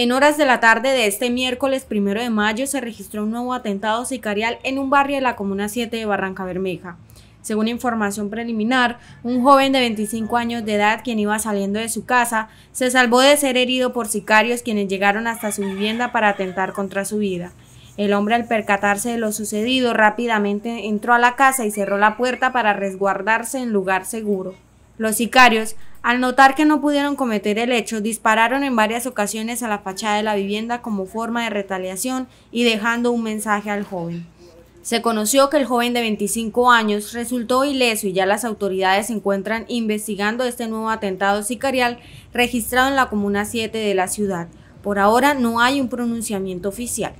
En horas de la tarde de este miércoles 1 de mayo se registró un nuevo atentado sicarial en un barrio de la Comuna 7 de Barranca Bermeja. Según información preliminar, un joven de 25 años de edad quien iba saliendo de su casa se salvó de ser herido por sicarios quienes llegaron hasta su vivienda para atentar contra su vida. El hombre al percatarse de lo sucedido rápidamente entró a la casa y cerró la puerta para resguardarse en lugar seguro. Los sicarios al notar que no pudieron cometer el hecho, dispararon en varias ocasiones a la fachada de la vivienda como forma de retaliación y dejando un mensaje al joven. Se conoció que el joven de 25 años resultó ileso y ya las autoridades se encuentran investigando este nuevo atentado sicarial registrado en la Comuna 7 de la ciudad. Por ahora no hay un pronunciamiento oficial.